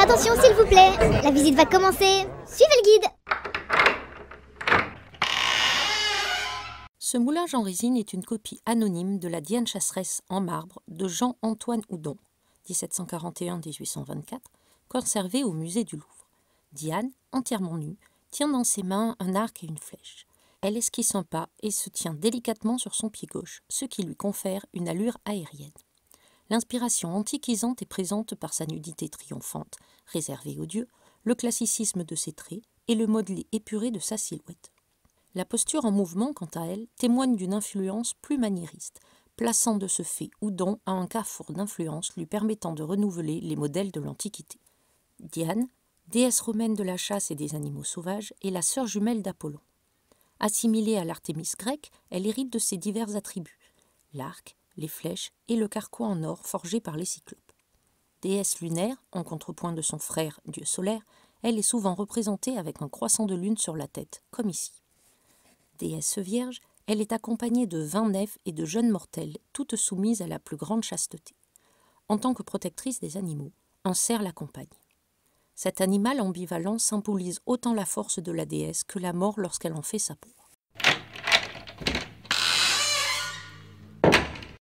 attention, s'il vous plaît. La visite va commencer. Suivez le guide. Ce moulage en résine est une copie anonyme de la Diane chasseresse en marbre de Jean-Antoine Houdon, 1741-1824, conservée au musée du Louvre. Diane, entièrement nue, tient dans ses mains un arc et une flèche. Elle esquisse un pas et se tient délicatement sur son pied gauche, ce qui lui confère une allure aérienne. L'inspiration antiquisante est présente par sa nudité triomphante, réservée aux dieux, le classicisme de ses traits et le modelé épuré de sa silhouette. La posture en mouvement, quant à elle, témoigne d'une influence plus maniériste, plaçant de ce fait Oudon à un carrefour d'influence lui permettant de renouveler les modèles de l'Antiquité. Diane, déesse romaine de la chasse et des animaux sauvages, est la sœur jumelle d'Apollon. Assimilée à l'Artémis grecque, elle hérite de ses divers attributs l'arc, les flèches et le carquois en or forgé par les cyclopes. Déesse lunaire, en contrepoint de son frère, dieu solaire, elle est souvent représentée avec un croissant de lune sur la tête, comme ici. Déesse vierge, elle est accompagnée de vingt nefs et de jeunes mortels, toutes soumises à la plus grande chasteté. En tant que protectrice des animaux, un cerf l'accompagne. Cet animal ambivalent symbolise autant la force de la déesse que la mort lorsqu'elle en fait sa peau.